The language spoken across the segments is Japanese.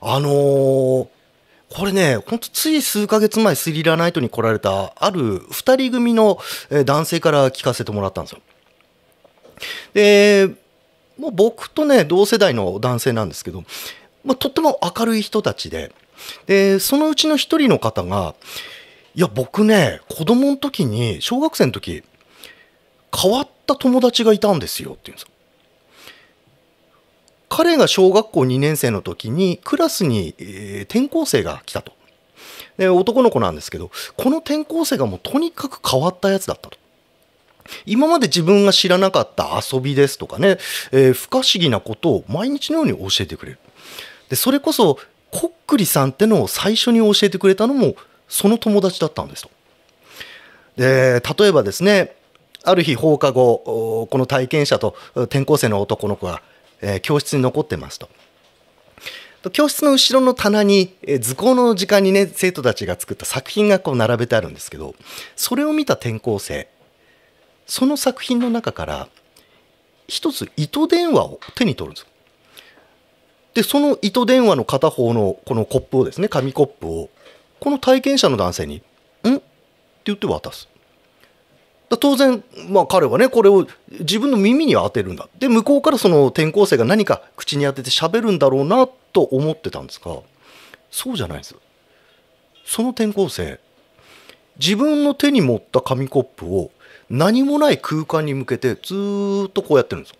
あのー、これね、本当、つい数ヶ月前スリラナイトに来られたある2人組の男性から聞かせてもらったんですよ。で、もう僕とね、同世代の男性なんですけど、まあ、とっても明るい人たちで、で、そのうちの1人の方が、いや、僕ね、子供の時に、小学生の時、変わった友達がいたんですよって言うんですよ。彼が小学校2年生の時にクラスに、転校生が来たとで男の子なんですけどこの転校生がもうとにかく変わったやつだったと今まで自分が知らなかった遊びですとかね、えー、不可思議なことを毎日のように教えてくれるでそれこそこっくりさんってのを最初に教えてくれたのもその友達だったんですとで例えばですねある日放課後この体験者と転校生の男の子がえ教室に残ってますと。教室の後ろの棚に、え図工の時間にね生徒たちが作った作品がこう並べてあるんですけどそれを見た転校生その作品の中から一つ糸電話を手に取るんですでその糸電話の片方のこのコップをですね紙コップをこの体験者の男性に「ん?」って言って渡す当然、まあ、彼はねこれを自分の耳に当てるんだで向こうからその転校生が何か口に当てて喋るんだろうなと思ってたんですがそうじゃないんですその転校生自分の手に持った紙コップを何もない空間に向けてずっとこうやってるんです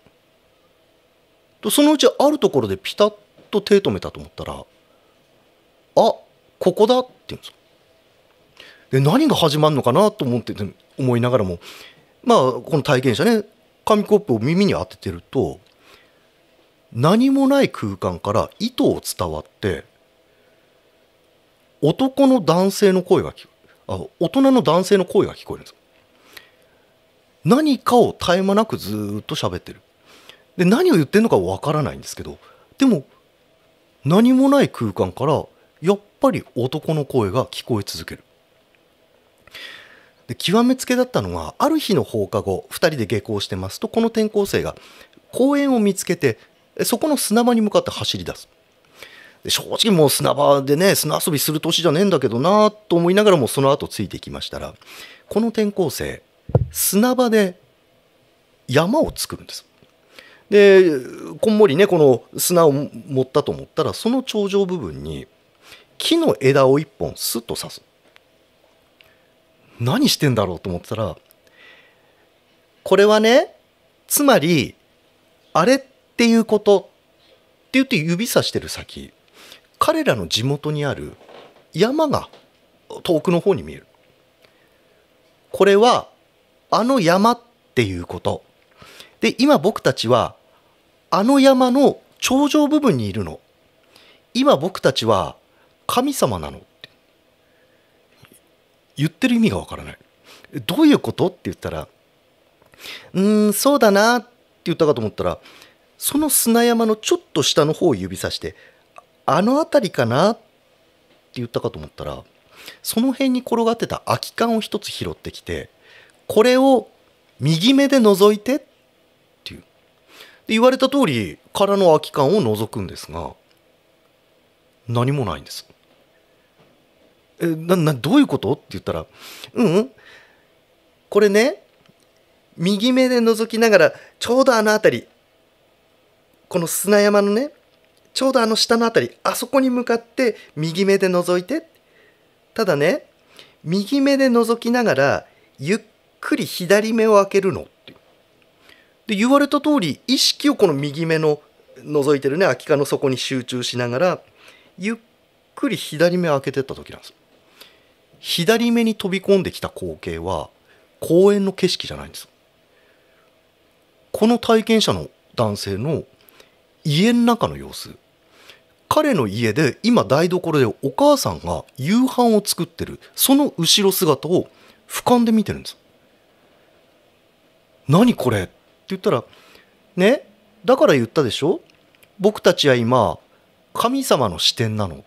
よそのうちあるところでピタッと手止めたと思ったらあここだって言うんですよで何が始まるのかなと思ってて思いながらもまあこの体験者ね紙コップを耳に当ててると何もない空間から糸を伝わって男の男性の声が聞あ大人の男性の声が聞こえるんです何かを絶え間なくずっと喋ってるで何を言ってるのかわからないんですけどでも何もない空間からやっぱり男の声が聞こえ続けるで極めつけだったのはある日の放課後2人で下校してますとこの転校生が公園を見つけてそこの砂場に向かって走り出す。正直もう砂場でね砂遊びする年じゃねえんだけどなと思いながらもその後ついてきましたらこの転校生砂場で山を作るんです。でこんもりねこの砂を盛ったと思ったらその頂上部分に木の枝を1本スッと刺す。何してんだろうと思ってたらこれはねつまりあれっていうことって言って指さしてる先彼らの地元にある山が遠くの方に見えるこれはあの山っていうことで今僕たちはあの山の頂上部分にいるの今僕たちは神様なの言ってる意味がわからない。どういうことって言ったら、うん、そうだなって言ったかと思ったら、その砂山のちょっと下の方を指さして、あの辺りかなって言ったかと思ったら、その辺に転がってた空き缶を一つ拾ってきて、これを右目で覗いてっていう。で言われた通り、空の空き缶を覗くんですが、何もないんです。えななどういうことって言ったら「うん、うん、これね右目で覗きながらちょうどあの辺りこの砂山のねちょうどあの下の辺りあそこに向かって右目で覗いてただね右目で覗きながらゆっくり左目を開けるの」ってで言われた通り意識をこの右目の覗いてるね空き缶の底に集中しながらゆっくり左目を開けてった時なんです。左目に飛び込んできた光景は公園の景色じゃないんですこの体験者の男性の家の中の様子彼の家で今台所でお母さんが夕飯を作ってるその後ろ姿を俯瞰で見てるんです何これって言ったらねだから言ったでしょ僕たちは今神様の視点なの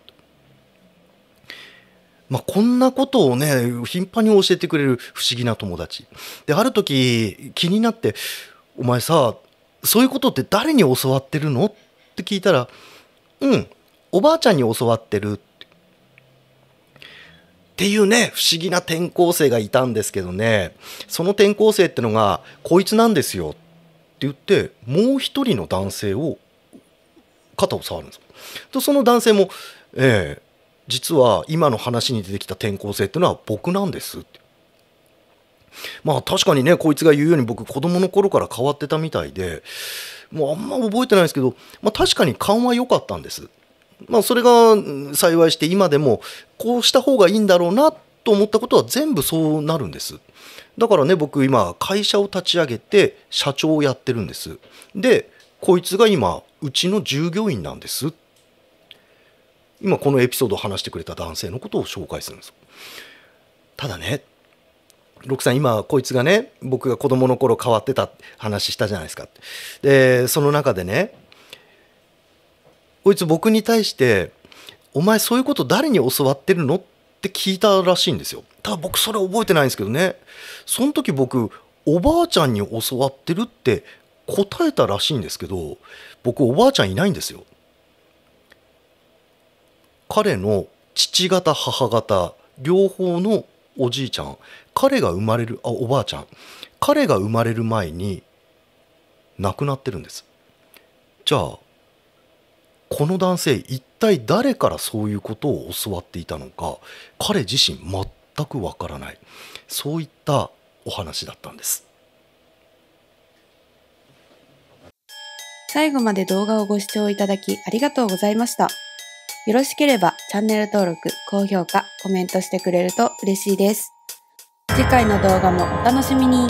まあ、こんなことをね頻繁に教えてくれる不思議な友達である時気になって「お前さそういうことって誰に教わってるの?」って聞いたら「うんおばあちゃんに教わってる」っていうね不思議な転校生がいたんですけどねその転校生ってのが「こいつなんですよ」って言ってもう一人の男性を肩を触るんですとその男性も「ええ実は今の話に出てきた転校生っていうのは僕なんですって。まあ確かにねこいつが言うように僕子供の頃から変わってたみたいでもうあんま覚えてないですけど、まあ、確かに勘は良かったんです。まあそれが幸いして今でもこうした方がいいんだろうなと思ったことは全部そうなるんです。だからね僕今会社を立ち上げて社長をやってるんです。でこいつが今うちの従業員なんですって今このエピソードを話してくれた男性のことを紹介するんですただね六さん今こいつがね僕が子供の頃変わってた話したじゃないですかでその中でねこいつ僕に対して「お前そういうこと誰に教わってるの?」って聞いたらしいんですよただ僕それ覚えてないんですけどねその時僕おばあちゃんに教わってるって答えたらしいんですけど僕おばあちゃんいないんですよ彼の父方母方両方のおじいちゃん彼が生まれるあおばあちゃん彼が生まれる前に亡くなってるんですじゃあこの男性一体誰からそういうことを教わっていたのか彼自身全くわからないそういったお話だったんです最後まで動画をご視聴いただきありがとうございました。よろしければチャンネル登録、高評価、コメントしてくれると嬉しいです。次回の動画もお楽しみに